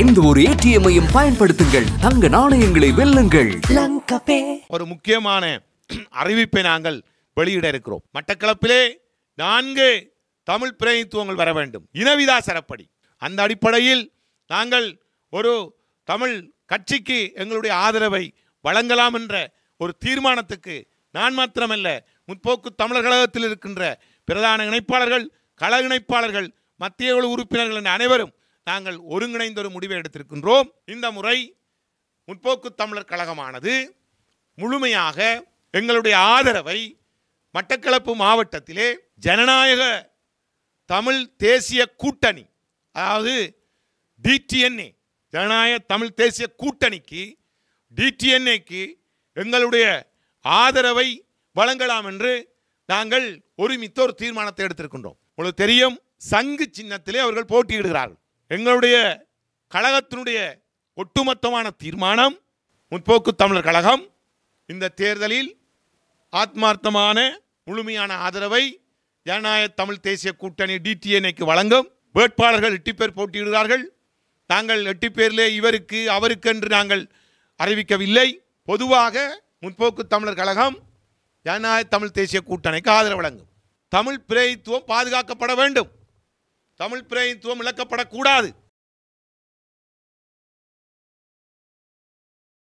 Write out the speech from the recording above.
எந்த ஒரு ஏடிஎம்மையும் பயன்படுத்துங்கள் தங்க நாணயங்களை வெல்லுங்கள் ஒரு முக்கியமான அறிவிப்பை நாங்கள் வெளியிட இருக்கிறோம் மட்டக்களப்பிலே நான்கு தமிழ் பிரதிநிதித்துவங்கள் வர வேண்டும் இனவிதா சரப்படி அந்த அடிப்படையில் நாங்கள் ஒரு தமிழ் கட்சிக்கு எங்களுடைய ஆதரவை வழங்கலாம் என்ற ஒரு தீர்மானத்துக்கு நான் மாத்திரமல்ல முற்போக்கு தமிழர் கழகத்தில் இருக்கின்ற பிரதான இணைப்பாளர்கள் கழக இணைப்பாளர்கள் மத்திய குழு உறுப்பினர்கள் என்ற அனைவரும் நாங்கள் ஒருங்கிணைந்த ஒரு முடிவை எடுத்திருக்கின்றோம் இந்த முறை முற்போக்கு தமிழர் கழகமானது முழுமையாக எங்களுடைய ஆதரவை மட்டக்களப்பு மாவட்டத்திலே ஜனநாயக தமிழ் தேசிய கூட்டணி அதாவது டிடிஎன்ஏ ஜனநாயக தமிழ் தேசிய கூட்டணிக்கு டிடிஎன்ஏக்கு எங்களுடைய ஆதரவை வழங்கலாம் என்று நாங்கள் ஒருமித்த ஒரு தீர்மானத்தை எடுத்திருக்கின்றோம் உங்களுக்கு தெரியும் சங்கு சின்னத்திலே அவர்கள் போட்டியிடுகிறார்கள் எங்களுடைய கழகத்தினுடைய ஒட்டுமொத்தமான தீர்மானம் முற்போக்கு தமிழர் கழகம் இந்த தேர்தலில் ஆத்மார்த்தமான முழுமையான ஆதரவை ஜனநாயக தமிழ் தேசிய கூட்டணி டிடிஎன்ஏக்கு வழங்கும் வேட்பாளர்கள் எட்டு பேர் போட்டியிடுகிறார்கள் நாங்கள் எட்டு பேரிலே இவருக்கு அவருக்கு என்று நாங்கள் அறிவிக்கவில்லை பொதுவாக முற்போக்கு தமிழர் கழகம் ஜனநாயக தமிழ் தேசிய கூட்டணிக்கு ஆதரவு வழங்கும் தமிழ் பிரதித்துவம் பாதுகாக்கப்பட வேண்டும் தமிழ் பிரதிநிதித்துவம் இழக்கப்படக்கூடாது